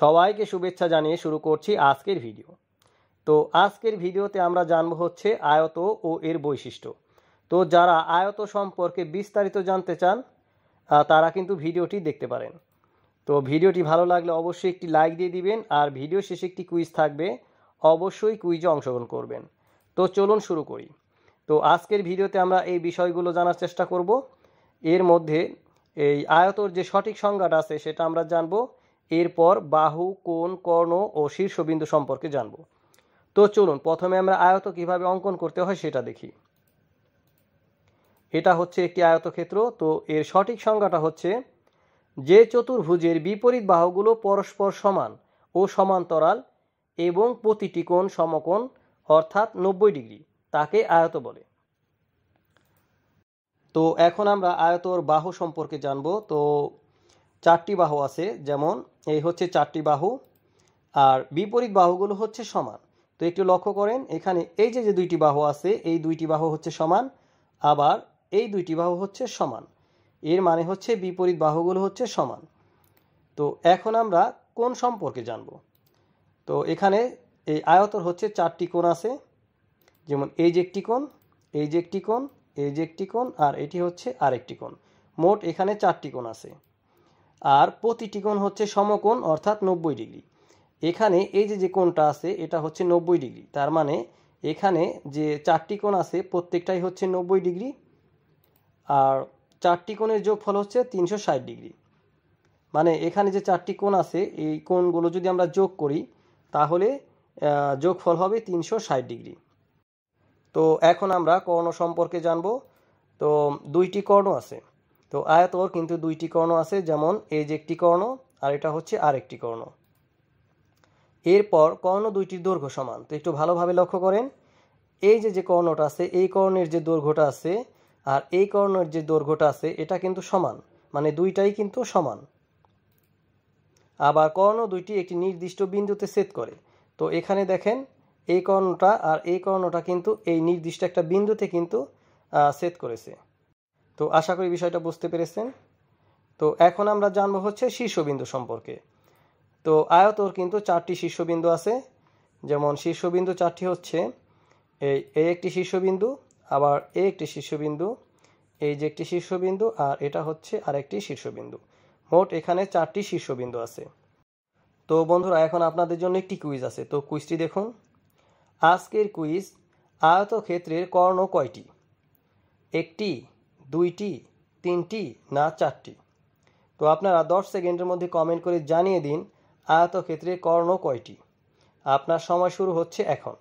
সবাইকে শুভেচ্ছা জানিয়ে শুরু করছি আজকের ভিডিও তো আজকের ভিডিওতে আমরা জানবো হচ্ছে আয়ত ও এর বৈশিষ্ট্য তো যারা আয়ত সম্পর্কে বিস্তারিত জানতে চান তারা কিন্তু ভিডিওটি দেখতে পারেন তো ভিডিওটি ভালো লাগলে অবশ্যই একটি লাইক দিয়ে দিবেন আর ভিডিও শেষে একটি কুইজ থাকবে অবশ্যই কুইজে অংশগ্রহণ করবেন তো চলুন শুরু করি তো আজকের ভিডিওতে আমরা এই বিষয়গুলো জানার চেষ্টা করব এর মধ্যে এই আয়তর যে সঠিক সংজ্ঞাটা আছে সেটা আমরা জানবো এরপর বাহু কোণ কর্ণ ও শীর্ষবিন্দু সম্পর্কে জানব তো চলুন প্রথমে আমরা আয়ত কিভাবে অঙ্কন করতে হয় সেটা দেখি এটা হচ্ছে একটি আয়তক্ষেত্র তো এর সঠিক সংজ্ঞাটা হচ্ছে যে চতুর্ভুজের বিপরীত বাহুগুলো পরস্পর সমান ও সমান্তরাল এবং প্রতিটি কোণ সমকোণ অর্থাৎ নব্বই ডিগ্রি তাকে আয়ত বলে তো এখন আমরা আয়তর বাহু সম্পর্কে জানব তো চারটি বাহু আছে যেমন এই হচ্ছে চারটি বাহু আর বিপরীত বাহুগুলো হচ্ছে সমান তো একটু লক্ষ্য করেন এখানে এই যে যে দুইটি বাহু আছে এই দুইটি বাহু হচ্ছে সমান আবার এই দুইটি বাহু হচ্ছে সমান এর মানে হচ্ছে বিপরীত বাহুগুলো হচ্ছে সমান তো এখন আমরা কোন সম্পর্কে জানব তো এখানে এই আয়তর হচ্ছে চারটি কোণ আছে যেমন এই যে একটি কোণ এই যে একটি কোণ এই যে একটি কোণ আর এটি হচ্ছে আরেকটি কোণ মোট এখানে চারটি কোণ আছে আর প্রতিটি কোণ হচ্ছে সমকোণ অর্থাৎ নব্বই ডিগ্রি এখানে এই যে যে কোণটা আছে এটা হচ্ছে নব্বই ডিগ্রি তার মানে এখানে যে চারটি কোণ আছে প্রত্যেকটাই হচ্ছে নব্বই ডিগ্রি আর চারটি কোণের যোগফল হচ্ছে তিনশো ষাট ডিগ্রি মানে এখানে যে চারটি কোণ আছে এই কোণগুলো যদি আমরা যোগ করি তাহলে যোগফল হবে তিনশো ষাট ডিগ্রি তো এখন আমরা কর্ণ সম্পর্কে জানব তো দুইটি কর্ণ আছে তো আয়তর কিন্তু দুইটি কর্ণ আছে যেমন এই যে একটি কর্ণ আর এটা হচ্ছে আরেকটি কর্ণ এরপর কর্ণ দুইটির দৈর্ঘ্য সমান তো একটু ভালোভাবে লক্ষ্য করেন এই যে যে কর্ণটা আছে এই কর্ণের যে দৈর্ঘ্যটা আছে আর এই কর্ণের যে দৈর্ঘ্যটা আছে এটা কিন্তু সমান মানে দুইটাই কিন্তু সমান আবার কর্ণ দুইটি একটি নির্দিষ্ট বিন্দুতে ছেদ করে তো এখানে দেখেন এই কর্ণটা আর এই কর্ণটা কিন্তু এই নির্দিষ্ট একটা বিন্দুতে কিন্তু ছেদ করেছে তো আশা করি বিষয়টা বুঝতে পেরেছেন তো এখন আমরা জানবো হচ্ছে শীর্ষবিন্দু সম্পর্কে তো আয়তর কিন্তু চারটি শীর্ষবিন্দু আছে যেমন শীর্ষবিন্দু চারটি হচ্ছে এই এ একটি শীর্ষবিন্দু আবার এ একটি শীর্ষবিন্দু এই যে একটি শীর্ষবিন্দু আর এটা হচ্ছে আর একটি শীর্ষবিন্দু মোট এখানে চারটি শীর্ষবিন্দু আছে তো বন্ধুরা এখন আপনাদের জন্য একটি কুইজ আছে তো কুইজটি দেখুন আজকের কুইজ আয়তক্ষেত্রের কর্ণ কয়টি একটি দুইটি তিনটি না চারটি তো আপনারা দশ সেকেন্ডের মধ্যে কমেন্ট করে জানিয়ে দিন আয়তক্ষেত্রে কর্ণ কয়টি আপনার সময় শুরু হচ্ছে এখন